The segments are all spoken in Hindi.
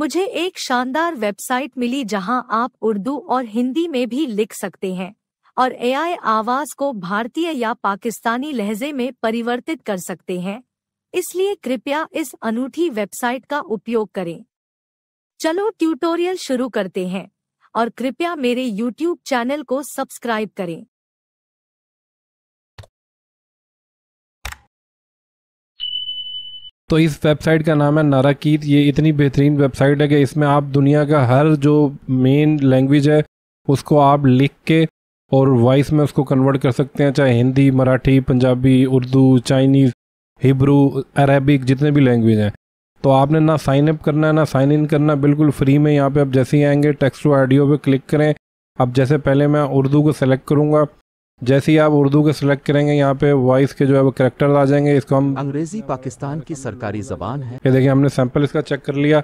मुझे एक शानदार वेबसाइट मिली जहां आप उर्दू और हिंदी में भी लिख सकते हैं और एआई आवाज को भारतीय या पाकिस्तानी लहजे में परिवर्तित कर सकते हैं इसलिए कृपया इस अनूठी वेबसाइट का उपयोग करें चलो ट्यूटोरियल शुरू करते हैं और कृपया मेरे यूट्यूब चैनल को सब्सक्राइब करें तो इस वेबसाइट का नाम है नाराकीत ये इतनी बेहतरीन वेबसाइट है कि इसमें आप दुनिया का हर जो मेन लैंग्वेज है उसको आप लिख के और वॉइस में उसको कन्वर्ट कर सकते हैं चाहे Hindi Marathi Punjabi Urdu Chinese Hebrew Arabic जितने भी लैंग्वेज हैं तो आपने ना साइन अप करना है ना साइन इन करना बिल्कुल फ्री में यहाँ पे आप जैसे ही आएंगे टेक्स्ट टू ऑडियो पे क्लिक करें अब जैसे पहले मैं उर्दू को सेलेक्ट करूँगा जैसे ही आप उर्दू के सिलेक्ट करेंगे यहाँ पे वॉइस के जो है वो करेक्टर आ जाएंगे इसको हम अंग्रेजी पाकिस्तान की सरकारी जबान है ये देखिए हमने सैंपल इसका चेक कर लिया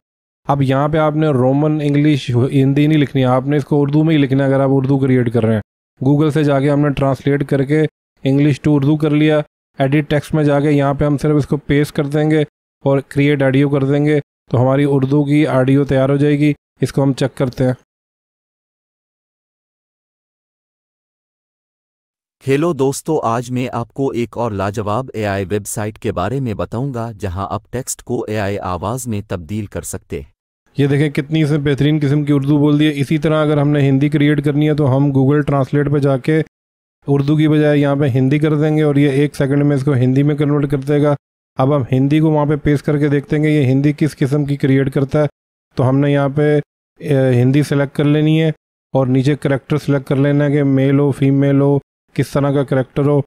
अब यहाँ पे आपने रोमन इंग्लिश हिंदी नहीं लिखनी है आपने इसको उर्दू में ही लिखना है अगर आप उर्दू क्रिएट कर रहे हैं गूगल से जाके हमने ट्रांसलेट करके इंग्लिश टू उर्दू कर लिया एडिट टेक्स्ट में जाके यहाँ पे हम सिर्फ इसको पेस्ट कर देंगे और क्रिएट ऑडियो कर देंगे तो हमारी उर्दू की ऑडियो तैयार हो जाएगी इसको हम चेक करते हैं हेलो दोस्तों आज मैं आपको एक और लाजवाब एआई वेबसाइट के बारे में बताऊंगा जहां आप टेक्स्ट को एआई आवाज़ में तब्दील कर सकते हैं ये देखें कितनी से बेहतरीन किस्म की उर्दू बोल दी है इसी तरह अगर हमने हिंदी क्रिएट करनी है तो हम गूगल ट्रांसलेट पर जाके उर्दू की बजाय यहाँ पे हिंदी कर देंगे और ये एक सेकंड में इसको हिंदी में कन्वर्ट कर देगा अब हम हिंदी को वहाँ पे पेश करके देखते हैं ये हिंदी किस किस्म की क्रिएट करता है तो हमने यहाँ पे हिंदी सेलेक्ट कर लेनी है और नीचे करेक्टर सेलेक्ट कर लेना है कि मेल हो फीमेल हो किस तरह का करेक्टर हो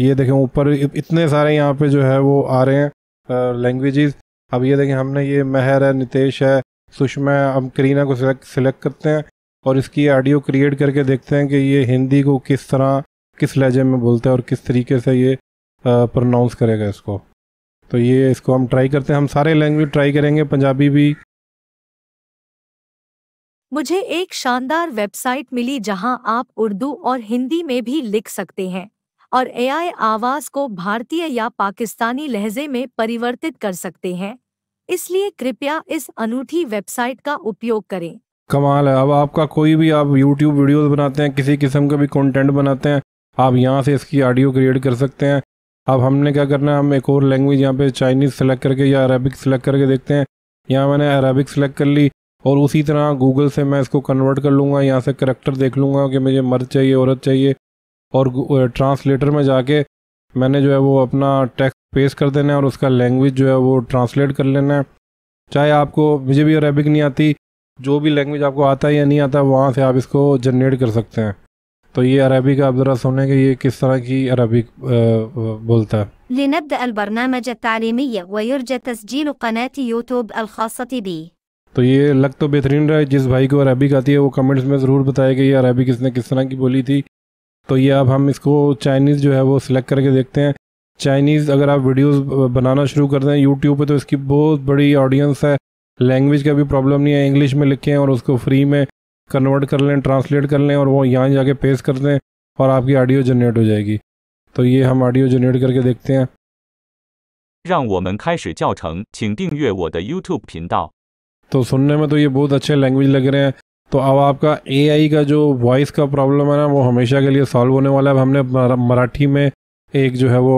ये देखें ऊपर इतने सारे यहाँ पे जो है वो आ रहे हैं लैंग्वेजेस अब ये देखें हमने ये महर है नितेश है सुषमा है हम करीना को सिलेक्ट सिलेक्ट करते हैं और इसकी ऑडियो क्रिएट करके देखते हैं कि ये हिंदी को किस तरह किस लहजे में बोलते हैं और किस तरीके से ये प्रोनाउंस करेगा इसको तो ये इसको हम ट्राई करते हैं हम सारे लैंग्वेज ट्राई करेंगे पंजाबी भी मुझे एक शानदार वेबसाइट मिली जहां आप उर्दू और हिंदी में भी लिख सकते हैं और एआई आवाज़ को भारतीय या पाकिस्तानी लहजे में परिवर्तित कर सकते हैं इसलिए कृपया इस अनूठी वेबसाइट का उपयोग करें कमाल है अब आपका कोई भी आप यूट्यूब वीडियोस बनाते हैं किसी किस्म का भी कंटेंट बनाते हैं आप यहाँ से इसकी ऑडियो क्रिएट कर सकते हैं अब हमने क्या करना है हम एक और लैंग्वेज यहाँ पे चाइनीज़ सेलेक्ट करके या अरबिक सेलेक्ट करके देखते हैं यहाँ मैंने अरबिक सेलेक्ट कर ली और उसी तरह गूगल से मैं इसको कन्वर्ट कर लूँगा यहाँ से करेक्टर देख लूँगा कि मुझे मर्द चाहिए औरत चाहिए और ट्रांसलेटर में जाके मैंने जो है वो अपना टेक्स्ट पेश कर देना है और उसका लैंग्वेज जो है वो ट्रांसलेट कर लेना है चाहे आपको मुझे भी अरेबिक नहीं आती जो भी लैंग्वेज आपको आता है या नहीं आता वहाँ से आप इसको जनरेट कर सकते हैं तो ये अरबी का आप जरा सुने कि ये किस तरह की अरबी बोलता है لنبدأ البرنامج التعليمي ويرجى تسجيل قناة يوتيوب الخاصة بي तो ये लग तो बेहतरीन रहा है जिस भाई को अरबिक आती है वो कमेंट्स में ज़रूर बताया कि ये अरबिक किसने किस तरह की बोली थी तो ये अब हम इसको चाइनीज़ जो है वो सिलेक्ट करके देखते हैं चाइनीज़ अगर आप वीडियोस बनाना शुरू कर दें यूट्यूब पे तो इसकी बहुत बड़ी ऑडियंस है लैंग्वेज का भी प्रॉब्लम नहीं है इंग्लिश में लिखें और उसको फ्री में कन्वर्ट कर लें ट्रांसलेट कर लें और वो यहाँ जाके पेश कर दें और आपकी ऑडियो जनरेट हो जाएगी तो ये हम ऑडियो जनरेट करके देखते हैं 让我们开始教程，请订阅我的 YouTube 频道。तो सुनने में तो ये बहुत अच्छे लैंग्वेज लग रहे हैं तो अब आपका ए का जो वॉइस का प्रॉब्लम है ना वो हमेशा के लिए सॉल्व होने वाला है हमने मराठी में एक जो है वो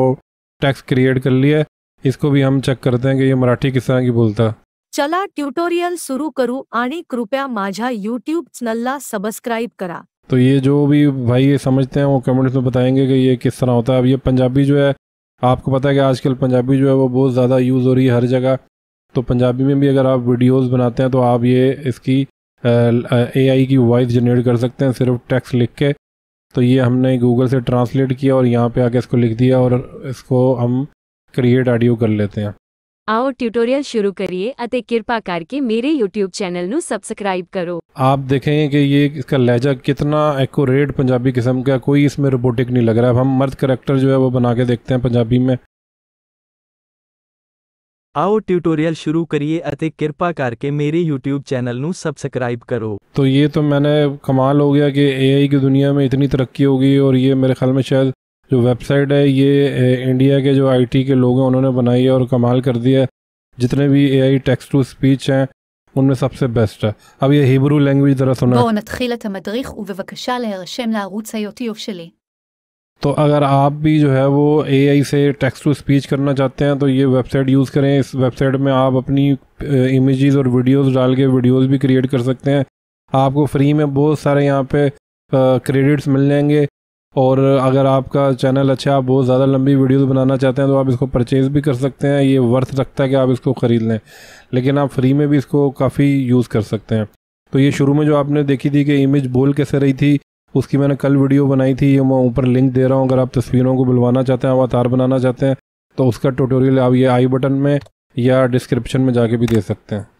टैक्स क्रिएट कर लिया है इसको भी हम चेक करते हैं कि ये मराठी किस तरह की बोलता चला ट्यूटोरियल शुरू करूँ आणि कृपया माझा यूट्यूब चैनल सब्सक्राइब करा तो ये जो भी भाई ये समझते हैं वो कमेंट्स में बताएंगे कि ये किस तरह होता है अब ये पंजाबी जो है आपको पता है कि आजकल पंजाबी जो है वो बहुत ज़्यादा यूज़ हो रही है हर जगह तो पंजाबी में भी अगर आप वीडियोस बनाते हैं तो आप ये इसकी ए आई की वॉइस जनरेट कर सकते हैं सिर्फ टेक्स्ट लिख के तो ये हमने गूगल से ट्रांसलेट किया और यहाँ पे आके इसको लिख दिया और इसको हम क्रिएट ऑडियो कर लेते हैं आओ ट्यूटोरियल शुरू करिए अतः कृपा करके मेरे यूट्यूब चैनल नु सब्सक्राइब करो आप देखेंगे कि ये इसका लहजा कितना एकोरेट पंजाबी किस्म का कोई इसमें रोबोटिक नहीं लग रहा है अब हम मर्द करेक्टर जो है वो बना के देखते हैं पंजाबी में आओ ट्यूटोरियल शुरू करिए अति कृपा करके मेरे यूट्यूब चैनल ਨੂੰ सब्सक्राइब करो तो ये तो मैंने कमाल हो गया कि एआई की दुनिया में इतनी तरक्की होगी और ये मेरे ख्याल में शायद जो वेबसाइट है ये इंडिया के जो आईटी के लोग हैं उन्होंने बनाई है और कमाल कर दिया है जितने भी A I text to speech हैं उनमें सबसे बेस्ट है अब ये हिब्रू लैंग्वेज ज़रा सुना तो अगर आप भी जो है वो ए से टेक्स्ट टू स्पीच करना चाहते हैं तो ये वेबसाइट यूज़ करें इस वेबसाइट में आप अपनी इमेजेस और वीडियोस डाल के वीडियोस भी क्रिएट कर सकते हैं आपको फ्री में बहुत सारे यहाँ पे क्रेडिट्स मिल जाएंगे और अगर आपका चैनल अच्छा आप बहुत ज़्यादा लंबी वीडियोस बनाना चाहते हैं तो आप इसको परचेज़ भी कर सकते हैं ये वर्थ रखता है कि आप इसको ख़रीद लें लेकिन आप फ्री में भी इसको काफ़ी यूज़ कर सकते हैं तो ये शुरू में जो आपने देखी थी कि इमेज बोल कैसे रही थी उसकी मैंने कल वीडियो बनाई थी ये मैं ऊपर लिंक दे रहा हूँ अगर आप तस्वीरों को बुलवाना चाहते हैं अवतार बनाना चाहते हैं तो उसका ट्यूटोरियल आप ये आई बटन में या डिस्क्रिप्शन में जाके भी दे सकते हैं